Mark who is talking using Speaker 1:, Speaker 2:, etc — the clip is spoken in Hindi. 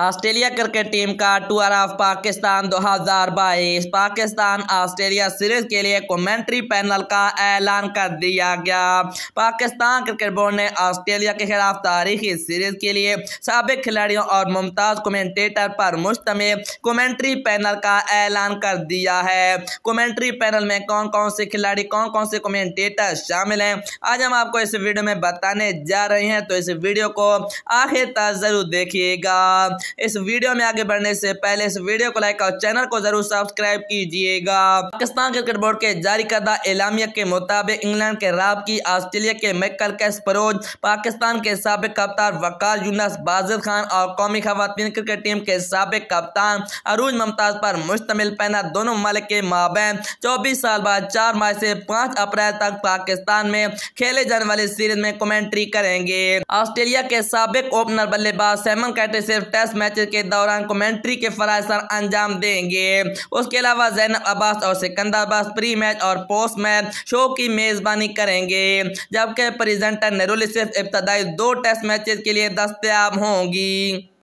Speaker 1: ऑस्ट्रेलिया क्रिकेट टीम का tour of Pakistan 2022 Pakistan Australia series के लिए कमेंट्री पैनल का ऐलान कर दिया गया पाकिस्तान क्रिकेट बोर्ड ने ऑस्ट्रेलिया के खिलाफ तारीखी सीरीज के लिए सबक खिलाड़ियों और मुमताज़ कमेंटेटर पर मुश्तमिल कमेंट्री पैनल का ऐलान कर दिया है कमेंट्री पैनल में कौन कौन से खिलाड़ी कौन कौन से कमेंटेटर शामिल हैं आज हम आपको इस वीडियो में बताने जा रहे हैं तो इस वीडियो को आखिर तक ज़रूर देखिएगा इस वीडियो में आगे बढ़ने से पहले इस वीडियो को लाइक और चैनल को जरूर सब्सक्राइब कीजिएगा पाकिस्तान क्रिकेट बोर्ड के जारी करदा एलामिया के मुताबिक इंग्लैंड के राब की ऑस्ट्रेलिया के मैकल कैसपरोज पाकिस्तान के सबक कप्तान वकार यूनस बाजिर खान और कौमी खातन क्रिकेट टीम के सबक कप्तान अरूज मुमताज पर मुश्तमिल पैना दोनों मालिक के माबैन चौबीस साल बाद चार मार्च से पाँच अप्रैल तक पाकिस्तान में खेले जाने वाले सीरीज में कमेंट्री करेंगे ऑस्ट्रेलिया के सबक ओपनर बल्लेबाज सेमन कैटे सिर्फ टेस्ट मैच के दौरान कमेंट्री के फराज सर अंजाम देंगे उसके अलावा जैन अब्बास और सिकंदर अब्बास प्री मैच और पोस्ट मैच शो की मेज़बानी करेंगे जबकि प्रेजेंटर नरुल सिर्फ इब्तदाई दो टेस्ट मैचेस के लिए दस्तियाब होंगी